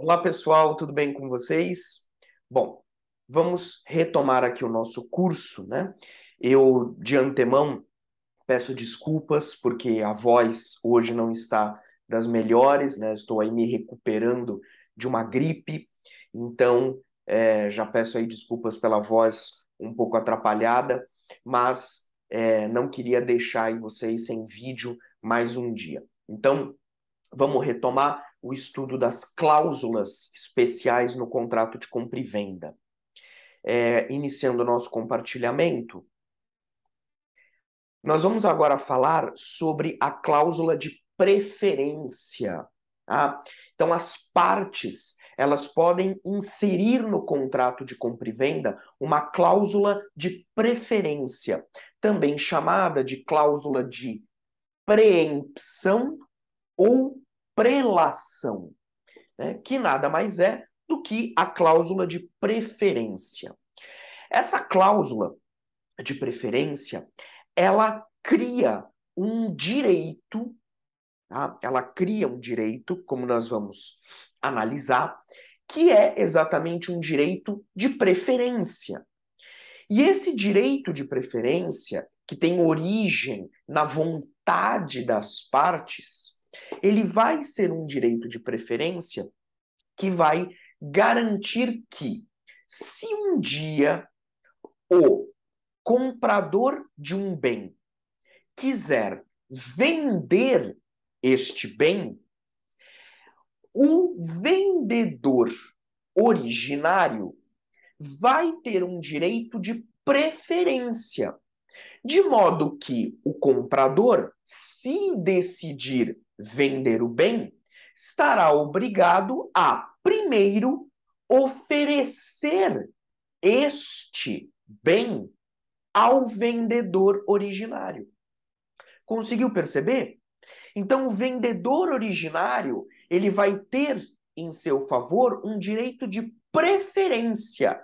Olá, pessoal, tudo bem com vocês? Bom, vamos retomar aqui o nosso curso, né? Eu, de antemão, peço desculpas porque a voz hoje não está das melhores, né? Estou aí me recuperando de uma gripe, então é, já peço aí desculpas pela voz um pouco atrapalhada, mas é, não queria deixar vocês sem vídeo mais um dia. Então, vamos retomar o estudo das cláusulas especiais no contrato de compra e venda. É, iniciando o nosso compartilhamento, nós vamos agora falar sobre a cláusula de preferência. Tá? Então, as partes elas podem inserir no contrato de compra e venda uma cláusula de preferência, também chamada de cláusula de preempção ou prelação, né? que nada mais é do que a cláusula de preferência. Essa cláusula de preferência, ela cria um direito, tá? ela cria um direito, como nós vamos analisar, que é exatamente um direito de preferência. E esse direito de preferência, que tem origem na vontade das partes, ele vai ser um direito de preferência que vai garantir que, se um dia o comprador de um bem quiser vender este bem, o vendedor originário vai ter um direito de preferência, de modo que o comprador, se decidir vender o bem, estará obrigado a, primeiro, oferecer este bem ao vendedor originário. Conseguiu perceber? Então, o vendedor originário ele vai ter em seu favor um direito de preferência,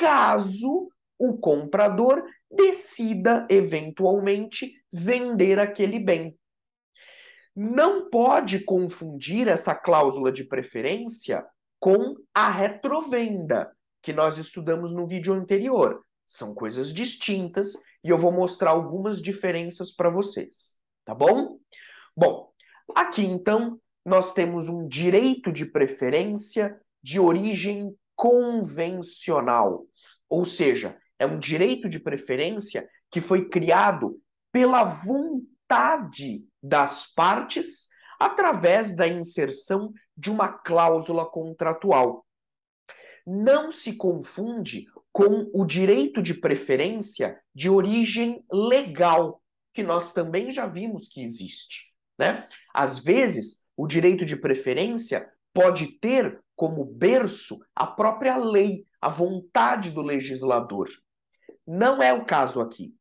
caso o comprador decida eventualmente vender aquele bem não pode confundir essa cláusula de preferência com a retrovenda, que nós estudamos no vídeo anterior. São coisas distintas e eu vou mostrar algumas diferenças para vocês, tá bom? Bom, aqui então nós temos um direito de preferência de origem convencional, ou seja, é um direito de preferência que foi criado pela vontade vontade das partes através da inserção de uma cláusula contratual. Não se confunde com o direito de preferência de origem legal, que nós também já vimos que existe. Né? Às vezes, o direito de preferência pode ter como berço a própria lei, a vontade do legislador. Não é o caso aqui.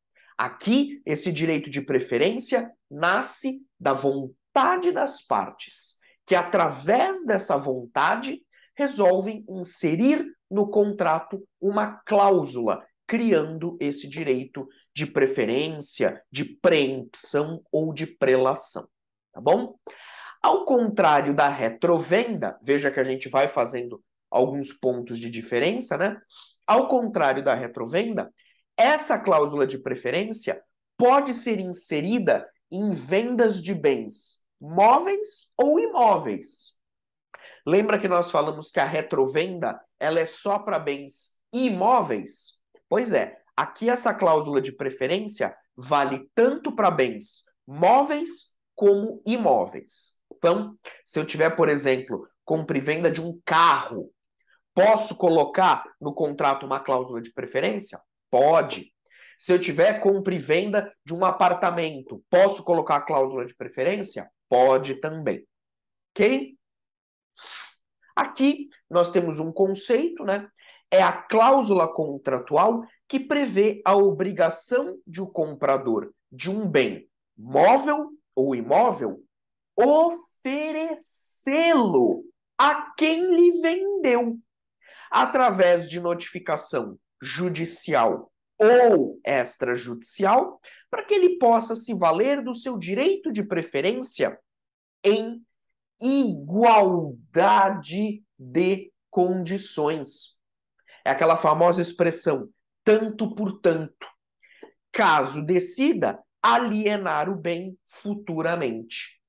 Aqui, esse direito de preferência nasce da vontade das partes, que através dessa vontade resolvem inserir no contrato uma cláusula criando esse direito de preferência, de preempção ou de prelação, tá bom? Ao contrário da retrovenda, veja que a gente vai fazendo alguns pontos de diferença, né? Ao contrário da retrovenda, essa cláusula de preferência pode ser inserida em vendas de bens móveis ou imóveis. Lembra que nós falamos que a retrovenda ela é só para bens imóveis? Pois é, aqui essa cláusula de preferência vale tanto para bens móveis como imóveis. Então, se eu tiver, por exemplo, compra e venda de um carro, posso colocar no contrato uma cláusula de preferência? Pode. Se eu tiver compra e venda de um apartamento, posso colocar a cláusula de preferência? Pode também. Ok? Aqui nós temos um conceito, né? É a cláusula contratual que prevê a obrigação de o um comprador de um bem móvel ou imóvel oferecê-lo a quem lhe vendeu através de notificação judicial ou extrajudicial, para que ele possa se valer do seu direito de preferência em igualdade de condições. É aquela famosa expressão tanto por tanto. Caso decida alienar o bem futuramente.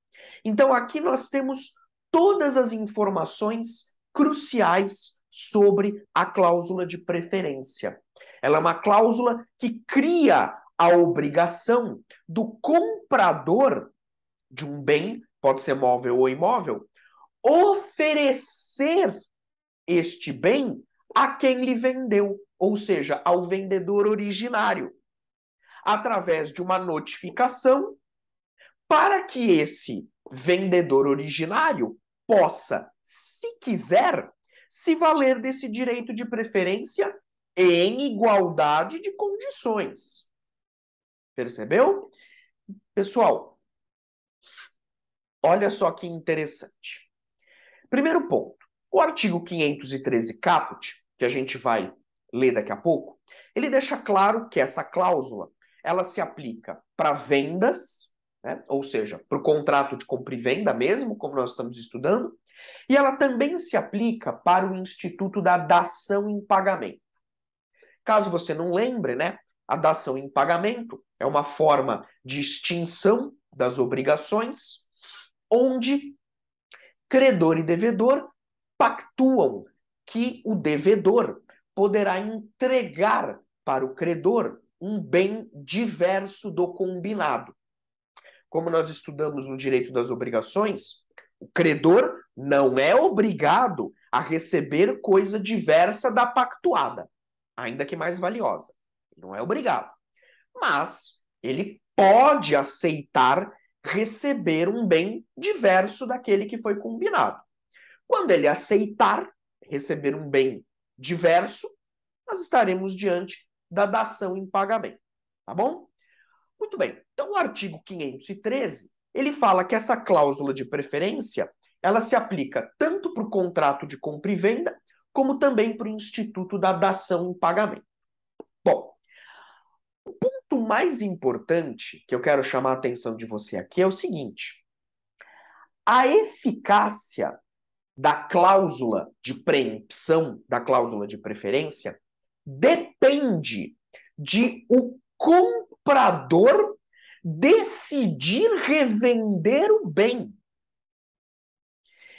Então aqui nós temos todas as informações cruciais sobre a cláusula de preferência. Ela é uma cláusula que cria a obrigação do comprador de um bem, pode ser móvel ou imóvel, oferecer este bem a quem lhe vendeu, ou seja, ao vendedor originário, através de uma notificação para que esse vendedor originário possa, se quiser, se valer desse direito de preferência em igualdade de condições. Percebeu? Pessoal, olha só que interessante. Primeiro ponto, o artigo 513 caput, que a gente vai ler daqui a pouco, ele deixa claro que essa cláusula ela se aplica para vendas, né? ou seja, para o contrato de compra e venda mesmo, como nós estamos estudando, e ela também se aplica para o instituto da dação em pagamento. Caso você não lembre, né, a dação em pagamento é uma forma de extinção das obrigações, onde credor e devedor pactuam que o devedor poderá entregar para o credor um bem diverso do combinado. Como nós estudamos no direito das obrigações, o credor não é obrigado a receber coisa diversa da pactuada, ainda que mais valiosa. Não é obrigado. Mas ele pode aceitar receber um bem diverso daquele que foi combinado. Quando ele aceitar receber um bem diverso, nós estaremos diante da dação em pagamento, tá bom? Muito bem. Então o artigo 513, ele fala que essa cláusula de preferência ela se aplica tanto para o contrato de compra e venda, como também para o instituto da dação em pagamento. Bom, o ponto mais importante que eu quero chamar a atenção de você aqui é o seguinte: a eficácia da cláusula de preempção, da cláusula de preferência, depende de o comprador decidir revender o bem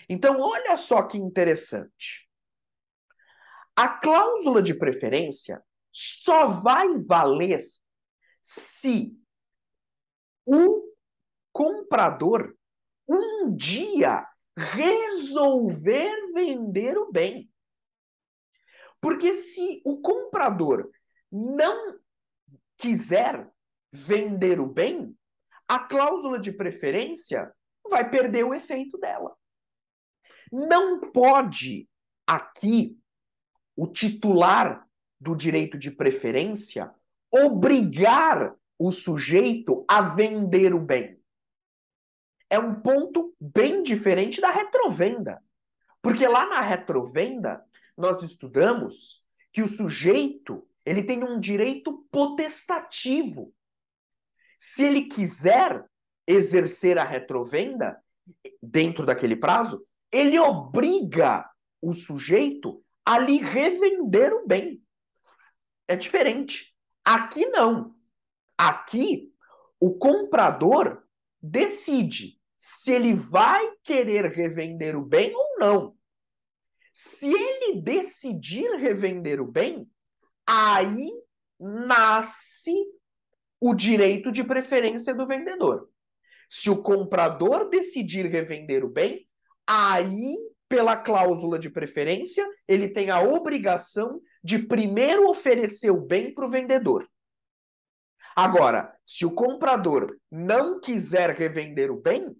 então, olha só que interessante. A cláusula de preferência só vai valer se o comprador um dia resolver vender o bem. Porque se o comprador não quiser vender o bem, a cláusula de preferência vai perder o efeito dela. Não pode aqui o titular do direito de preferência obrigar o sujeito a vender o bem. É um ponto bem diferente da retrovenda. Porque lá na retrovenda nós estudamos que o sujeito, ele tem um direito potestativo. Se ele quiser exercer a retrovenda dentro daquele prazo, ele obriga o sujeito a lhe revender o bem. É diferente. Aqui não. Aqui, o comprador decide se ele vai querer revender o bem ou não. Se ele decidir revender o bem, aí nasce o direito de preferência do vendedor. Se o comprador decidir revender o bem, Aí, pela cláusula de preferência, ele tem a obrigação de primeiro oferecer o bem para o vendedor. Agora, se o comprador não quiser revender o bem,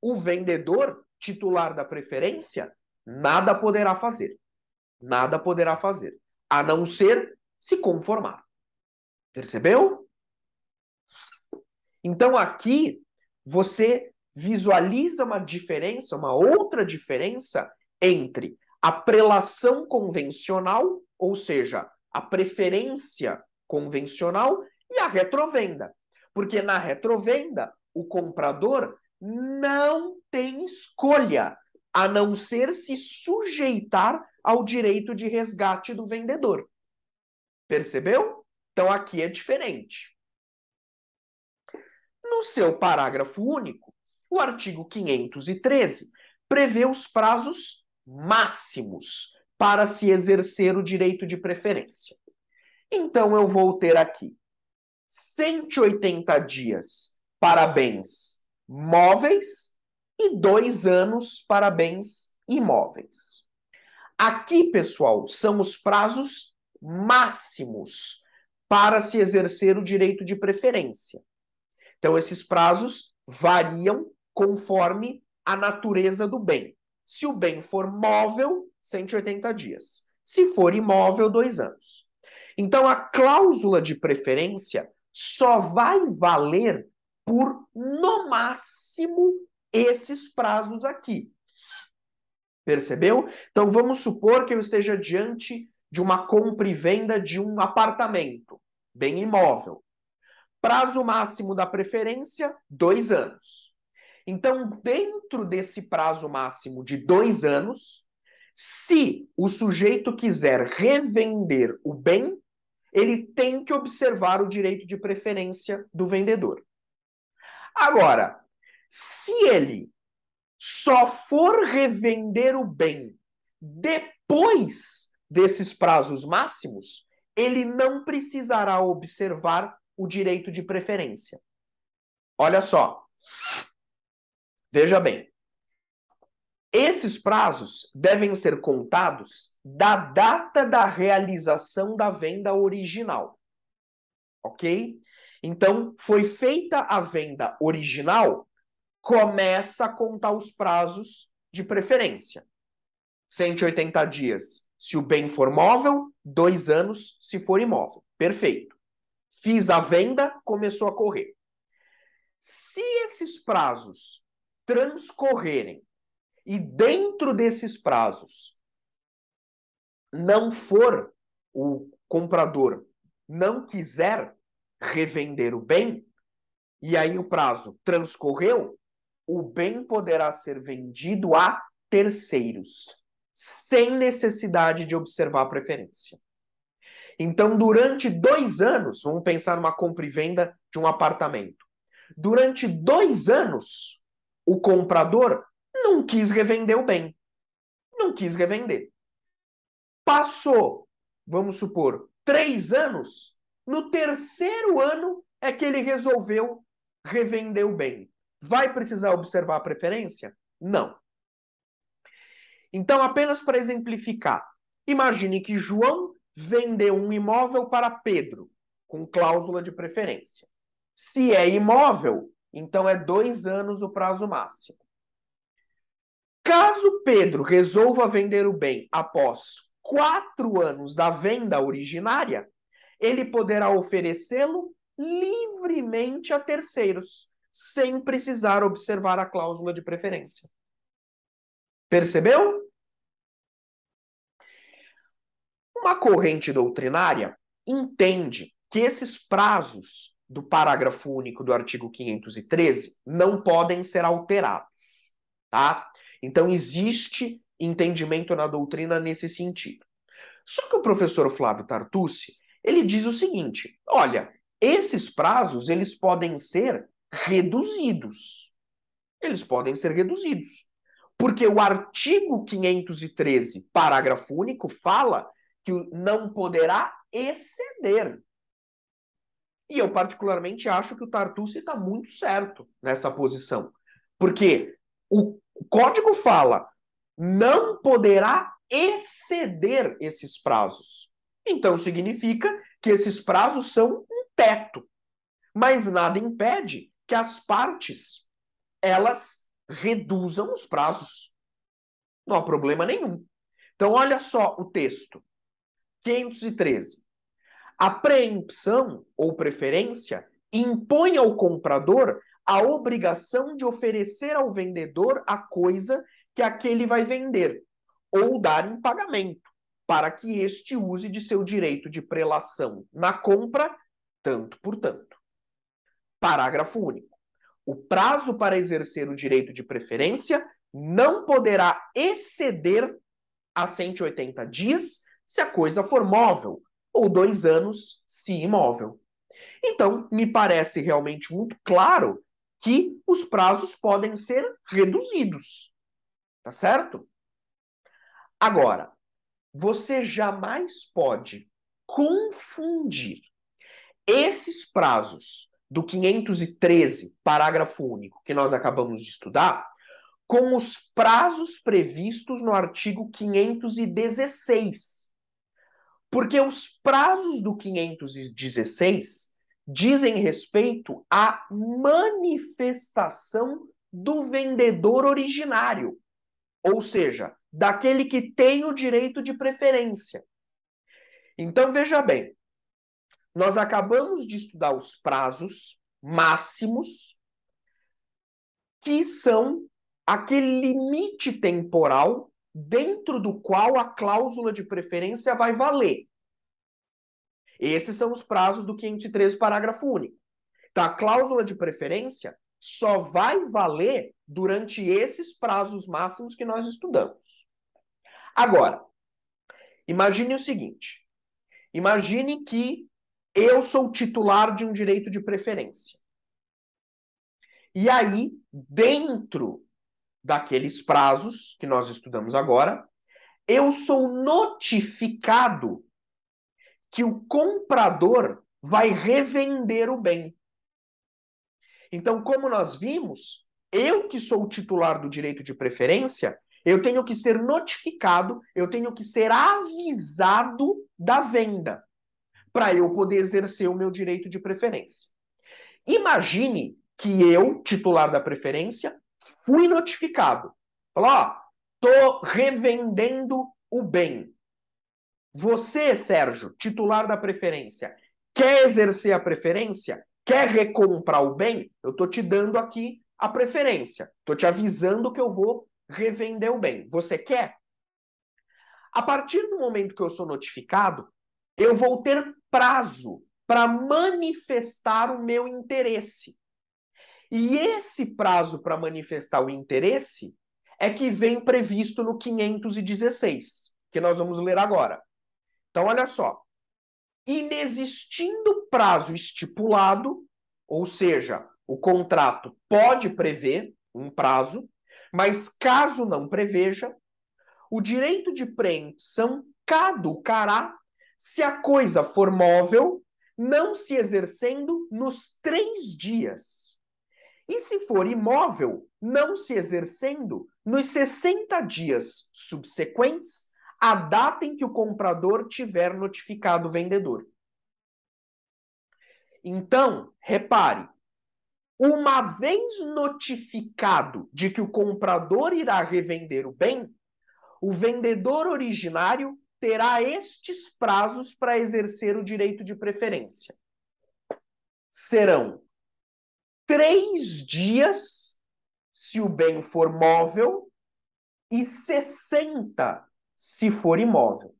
o vendedor, titular da preferência, nada poderá fazer. Nada poderá fazer, a não ser se conformar. Percebeu? Então aqui você visualiza uma diferença, uma outra diferença entre a prelação convencional, ou seja, a preferência convencional e a retrovenda. Porque na retrovenda, o comprador não tem escolha a não ser se sujeitar ao direito de resgate do vendedor. Percebeu? Então aqui é diferente. No seu parágrafo único, o artigo 513 prevê os prazos máximos para se exercer o direito de preferência. Então, eu vou ter aqui 180 dias para bens móveis e dois anos para bens imóveis. Aqui, pessoal, são os prazos máximos para se exercer o direito de preferência. Então, esses prazos variam conforme a natureza do bem. Se o bem for móvel, 180 dias. Se for imóvel, dois anos. Então, a cláusula de preferência só vai valer por, no máximo, esses prazos aqui. Percebeu? Então, vamos supor que eu esteja diante de uma compra e venda de um apartamento, bem imóvel. Prazo máximo da preferência, dois anos. Então, dentro desse prazo máximo de dois anos, se o sujeito quiser revender o bem, ele tem que observar o direito de preferência do vendedor. Agora, se ele só for revender o bem depois desses prazos máximos, ele não precisará observar o direito de preferência. Olha só. Veja bem, esses prazos devem ser contados da data da realização da venda original. Ok? Então, foi feita a venda original, começa a contar os prazos de preferência. 180 dias se o bem for móvel, dois anos se for imóvel. Perfeito. Fiz a venda, começou a correr. Se esses prazos transcorrerem e dentro desses prazos não for o comprador não quiser revender o bem e aí o prazo transcorreu, o bem poderá ser vendido a terceiros, sem necessidade de observar a preferência. Então, durante dois anos, vamos pensar numa compra e venda de um apartamento. Durante dois anos, o comprador não quis revender o bem. Não quis revender. Passou, vamos supor, três anos. No terceiro ano é que ele resolveu revender o bem. Vai precisar observar a preferência? Não. Então, apenas para exemplificar, imagine que João vendeu um imóvel para Pedro, com cláusula de preferência. Se é imóvel, então é dois anos o prazo máximo. Caso Pedro resolva vender o bem após quatro anos da venda originária, ele poderá oferecê-lo livremente a terceiros, sem precisar observar a cláusula de preferência. Percebeu? Uma corrente doutrinária entende que esses prazos do parágrafo único do artigo 513 não podem ser alterados, tá? Então existe entendimento na doutrina nesse sentido. Só que o professor Flávio Tartucci, ele diz o seguinte: olha, esses prazos eles podem ser reduzidos. Eles podem ser reduzidos. Porque o artigo 513, parágrafo único, fala que não poderá exceder e eu, particularmente, acho que o Tartucci está muito certo nessa posição. Porque o código fala não poderá exceder esses prazos. Então, significa que esses prazos são um teto. Mas nada impede que as partes elas reduzam os prazos. Não há problema nenhum. Então, olha só o texto. 513. A preempção ou preferência impõe ao comprador a obrigação de oferecer ao vendedor a coisa que aquele vai vender ou dar em pagamento, para que este use de seu direito de prelação na compra, tanto por tanto. Parágrafo único. O prazo para exercer o direito de preferência não poderá exceder a 180 dias se a coisa for móvel, ou dois anos, se imóvel. Então, me parece realmente muito claro que os prazos podem ser reduzidos. Tá certo? Agora, você jamais pode confundir esses prazos do 513, parágrafo único, que nós acabamos de estudar, com os prazos previstos no artigo 516 porque os prazos do 516 dizem respeito à manifestação do vendedor originário, ou seja, daquele que tem o direito de preferência. Então veja bem, nós acabamos de estudar os prazos máximos, que são aquele limite temporal dentro do qual a cláusula de preferência vai valer. Esses são os prazos do 513, parágrafo único. Então, a cláusula de preferência só vai valer durante esses prazos máximos que nós estudamos. Agora, imagine o seguinte: imagine que eu sou titular de um direito de preferência. E aí, dentro daqueles prazos que nós estudamos agora, eu sou notificado que o comprador vai revender o bem. Então, como nós vimos, eu que sou o titular do direito de preferência, eu tenho que ser notificado, eu tenho que ser avisado da venda para eu poder exercer o meu direito de preferência. Imagine que eu, titular da preferência, Fui notificado. Falou, ó, tô revendendo o bem. Você, Sérgio, titular da preferência, quer exercer a preferência? Quer recomprar o bem? Eu tô te dando aqui a preferência. Tô te avisando que eu vou revender o bem. Você quer? A partir do momento que eu sou notificado, eu vou ter prazo para manifestar o meu interesse. E esse prazo para manifestar o interesse é que vem previsto no 516, que nós vamos ler agora. Então, olha só. Inexistindo prazo estipulado, ou seja, o contrato pode prever um prazo, mas caso não preveja, o direito de preensão caducará se a coisa for móvel, não se exercendo nos três dias e se for imóvel, não se exercendo, nos 60 dias subsequentes, a data em que o comprador tiver notificado o vendedor. Então, repare, uma vez notificado de que o comprador irá revender o bem, o vendedor originário terá estes prazos para exercer o direito de preferência. Serão três dias, se o bem for móvel, e 60 se for imóvel.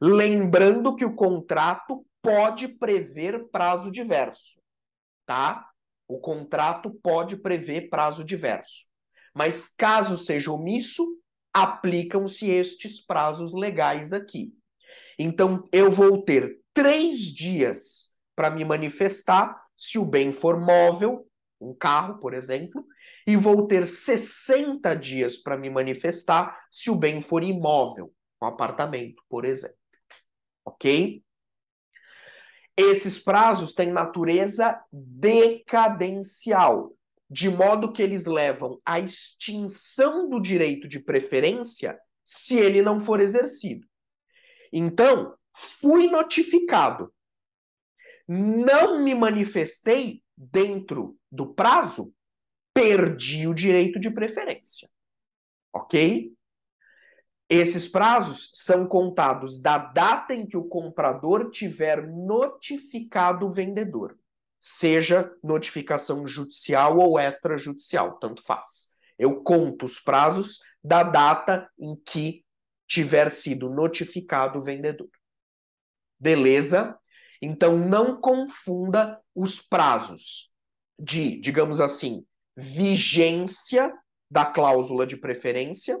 Lembrando que o contrato pode prever prazo diverso, tá? O contrato pode prever prazo diverso. Mas caso seja omisso, aplicam-se estes prazos legais aqui. Então, eu vou ter três dias para me manifestar se o bem for móvel, um carro, por exemplo, e vou ter 60 dias para me manifestar se o bem for imóvel, um apartamento, por exemplo. Ok? Esses prazos têm natureza decadencial, de modo que eles levam à extinção do direito de preferência se ele não for exercido. Então, fui notificado não me manifestei dentro do prazo, perdi o direito de preferência. Ok? Esses prazos são contados da data em que o comprador tiver notificado o vendedor, seja notificação judicial ou extrajudicial, tanto faz. Eu conto os prazos da data em que tiver sido notificado o vendedor. Beleza? Então, não confunda os prazos de, digamos assim, vigência da cláusula de preferência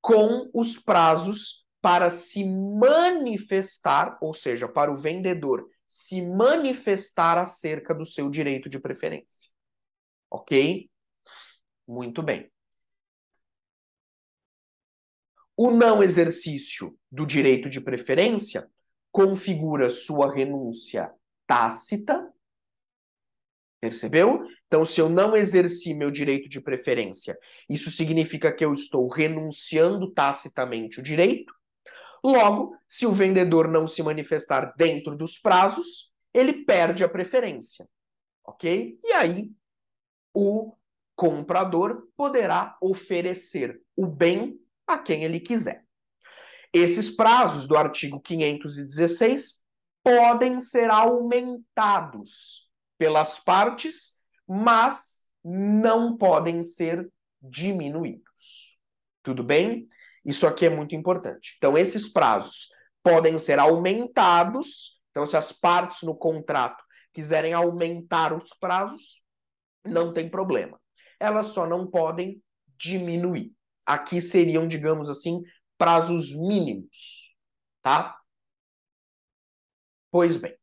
com os prazos para se manifestar, ou seja, para o vendedor se manifestar acerca do seu direito de preferência. Ok? Muito bem. O não exercício do direito de preferência configura sua renúncia tácita. Percebeu? Então, se eu não exerci meu direito de preferência, isso significa que eu estou renunciando tacitamente o direito. Logo, se o vendedor não se manifestar dentro dos prazos, ele perde a preferência. Ok? E aí, o comprador poderá oferecer o bem a quem ele quiser. Esses prazos do artigo 516 podem ser aumentados pelas partes, mas não podem ser diminuídos. Tudo bem? Isso aqui é muito importante. Então, esses prazos podem ser aumentados. Então, se as partes no contrato quiserem aumentar os prazos, não tem problema. Elas só não podem diminuir. Aqui seriam, digamos assim, prazos mínimos, tá? Pois bem.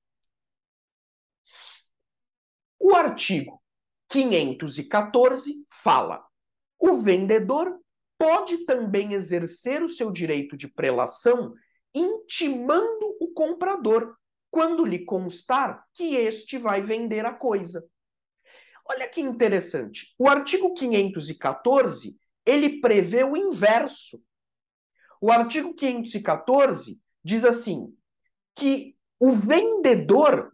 O artigo 514 fala: o vendedor pode também exercer o seu direito de prelação intimando o comprador quando lhe constar que este vai vender a coisa. Olha que interessante. O artigo 514, ele prevê o inverso o artigo 514 diz assim: que o vendedor,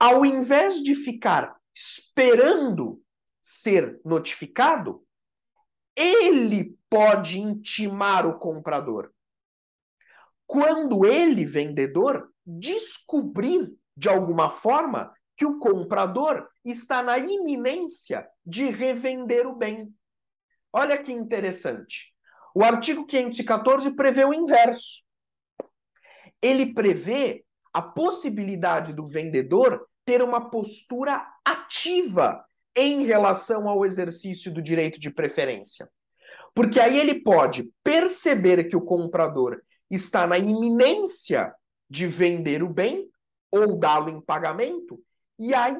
ao invés de ficar esperando ser notificado, ele pode intimar o comprador. Quando ele, vendedor, descobrir de alguma forma que o comprador está na iminência de revender o bem. Olha que interessante. O artigo 514 prevê o inverso. Ele prevê a possibilidade do vendedor ter uma postura ativa em relação ao exercício do direito de preferência. Porque aí ele pode perceber que o comprador está na iminência de vender o bem ou dá-lo em pagamento, e aí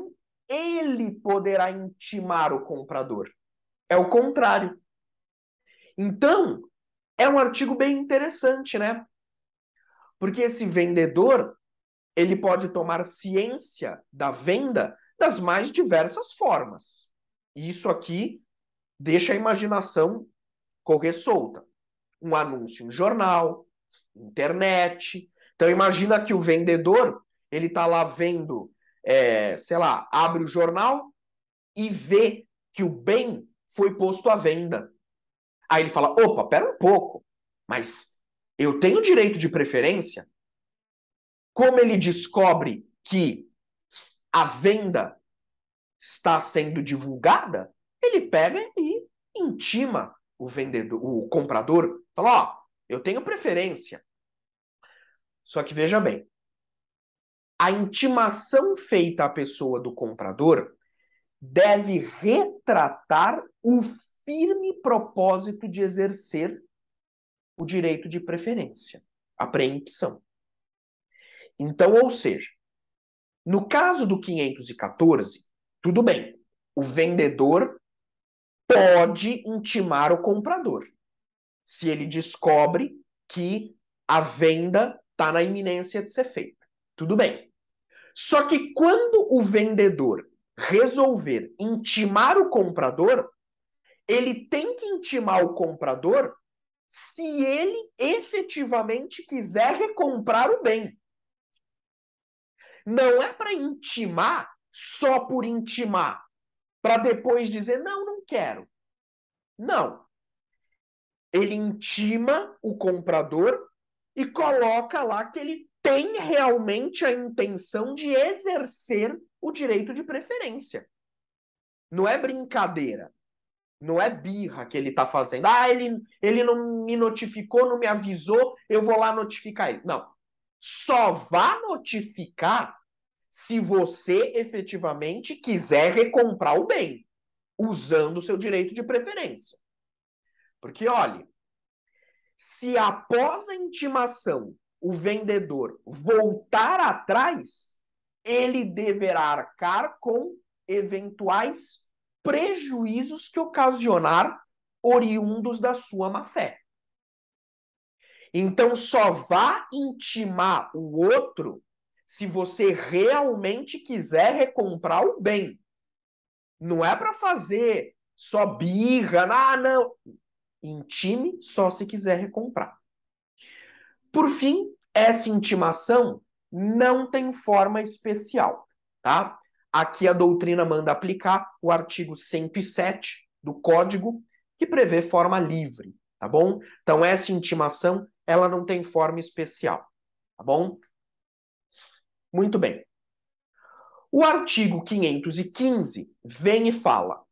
ele poderá intimar o comprador. É o contrário. Então, é um artigo bem interessante, né? Porque esse vendedor, ele pode tomar ciência da venda das mais diversas formas. E isso aqui deixa a imaginação correr solta. Um anúncio em jornal, internet. Então imagina que o vendedor ele está lá vendo, é, sei lá, abre o jornal e vê que o bem foi posto à venda. Aí ele fala: opa, pera um pouco, mas eu tenho direito de preferência? Como ele descobre que a venda está sendo divulgada, ele pega e intima o vendedor, o comprador, fala: ó, oh, eu tenho preferência. Só que veja bem, a intimação feita à pessoa do comprador deve retratar o firme propósito de exercer o direito de preferência, a preempção. Então, ou seja, no caso do 514, tudo bem, o vendedor pode intimar o comprador se ele descobre que a venda está na iminência de ser feita. Tudo bem. Só que quando o vendedor resolver intimar o comprador, ele tem que intimar o comprador se ele efetivamente quiser recomprar o bem. Não é para intimar só por intimar, para depois dizer não, não quero. Não. Ele intima o comprador e coloca lá que ele tem realmente a intenção de exercer o direito de preferência. Não é brincadeira. Não é birra que ele está fazendo. Ah, ele, ele não me notificou, não me avisou, eu vou lá notificar ele. Não. Só vá notificar se você efetivamente quiser recomprar o bem, usando o seu direito de preferência. Porque, olha, se após a intimação o vendedor voltar atrás, ele deverá arcar com eventuais prejuízos que ocasionar oriundos da sua má-fé. Então só vá intimar o outro se você realmente quiser recomprar o bem. Não é para fazer só birra, ah, não. Intime só se quiser recomprar. Por fim, essa intimação não tem forma especial, tá? Aqui a doutrina manda aplicar o artigo 107 do Código, que prevê forma livre, tá bom? Então essa intimação, ela não tem forma especial, tá bom? Muito bem. O artigo 515 vem e fala: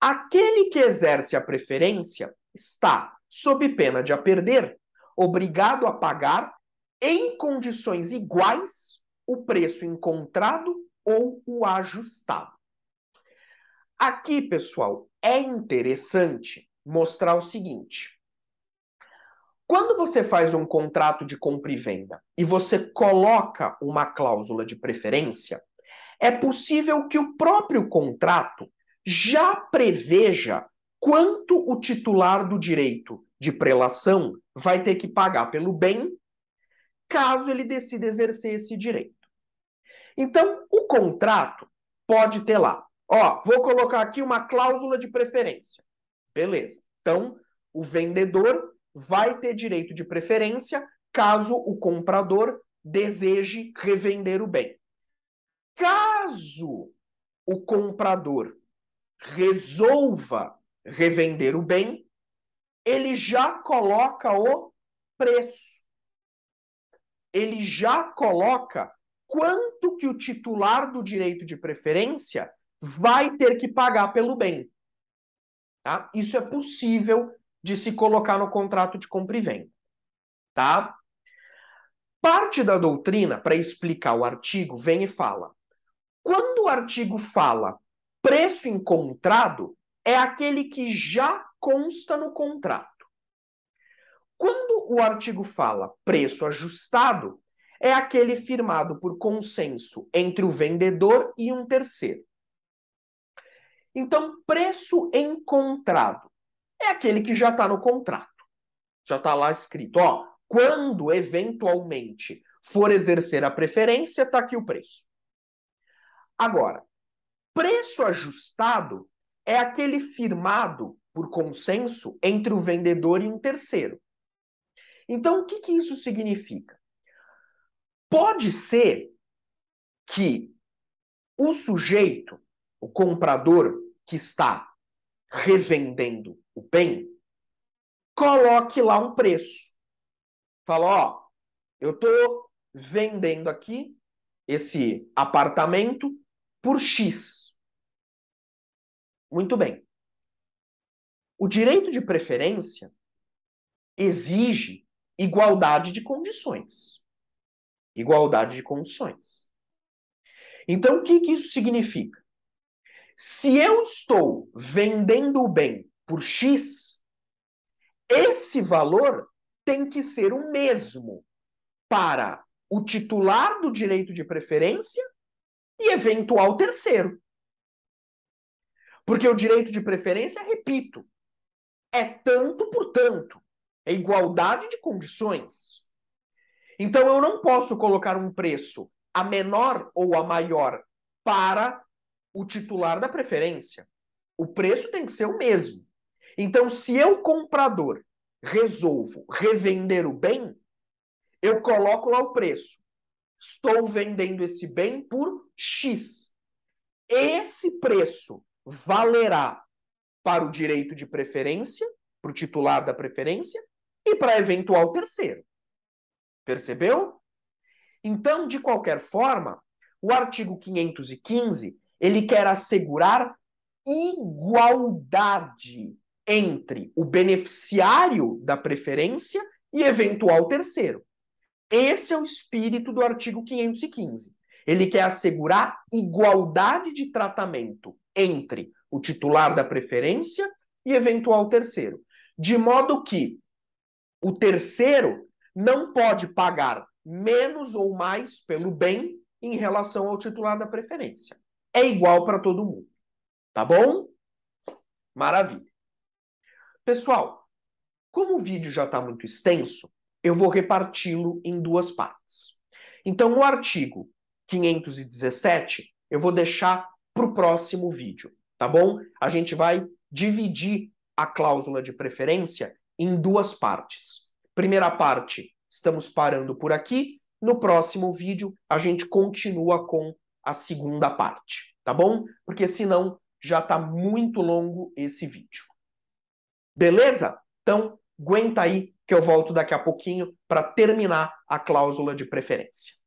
aquele que exerce a preferência está, sob pena de a perder, obrigado a pagar, em condições iguais, o preço encontrado ou o ajustado. Aqui, pessoal, é interessante mostrar o seguinte. Quando você faz um contrato de compra e venda e você coloca uma cláusula de preferência, é possível que o próprio contrato já preveja quanto o titular do direito de prelação vai ter que pagar pelo bem, caso ele decida exercer esse direito. Então, o contrato pode ter lá. Ó, vou colocar aqui uma cláusula de preferência. Beleza. Então, o vendedor vai ter direito de preferência caso o comprador deseje revender o bem. Caso o comprador resolva revender o bem, ele já coloca o preço. Ele já coloca quanto que o titular do direito de preferência vai ter que pagar pelo bem. Tá? Isso é possível de se colocar no contrato de compra e venda. Tá? Parte da doutrina para explicar o artigo vem e fala: quando o artigo fala preço encontrado, é aquele que já consta no contrato. Quando o artigo fala preço ajustado, é aquele firmado por consenso entre o vendedor e um terceiro. Então, preço encontrado é aquele que já está no contrato. Já está lá escrito, ó, quando eventualmente for exercer a preferência, está aqui o preço. Agora, preço ajustado é aquele firmado por consenso entre o vendedor e um terceiro. Então, o que, que isso significa? Pode ser que o sujeito, o comprador que está revendendo o bem, coloque lá um preço. Fala, ó, eu tô vendendo aqui esse apartamento por X. Muito bem. O direito de preferência exige igualdade de condições. Igualdade de condições. Então, o que, que isso significa? Se eu estou vendendo o bem por X, esse valor tem que ser o mesmo para o titular do direito de preferência e eventual terceiro. Porque o direito de preferência, repito, é tanto por tanto, é igualdade de condições. Então eu não posso colocar um preço, a menor ou a maior, para o titular da preferência. O preço tem que ser o mesmo. Então, se eu, comprador, resolvo revender o bem, eu coloco lá o preço. Estou vendendo esse bem por X. Esse preço valerá para o direito de preferência, para o titular da preferência, e para eventual terceiro. Percebeu? Então, de qualquer forma, o artigo 515, ele quer assegurar igualdade entre o beneficiário da preferência e eventual terceiro. Esse é o espírito do artigo 515. Ele quer assegurar igualdade de tratamento entre o titular da preferência e eventual terceiro, de modo que o terceiro não pode pagar menos ou mais pelo bem em relação ao titular da preferência. É igual para todo mundo. Tá bom? Maravilha. Pessoal, como o vídeo já está muito extenso, eu vou reparti-lo em duas partes. Então, o artigo 517 eu vou deixar para o próximo vídeo, tá bom? A gente vai dividir a cláusula de preferência em duas partes. Primeira parte, estamos parando por aqui. No próximo vídeo, a gente continua com a segunda parte, tá bom? Porque senão já está muito longo esse vídeo. Beleza? Então, aguenta aí que eu volto daqui a pouquinho para terminar a cláusula de preferência.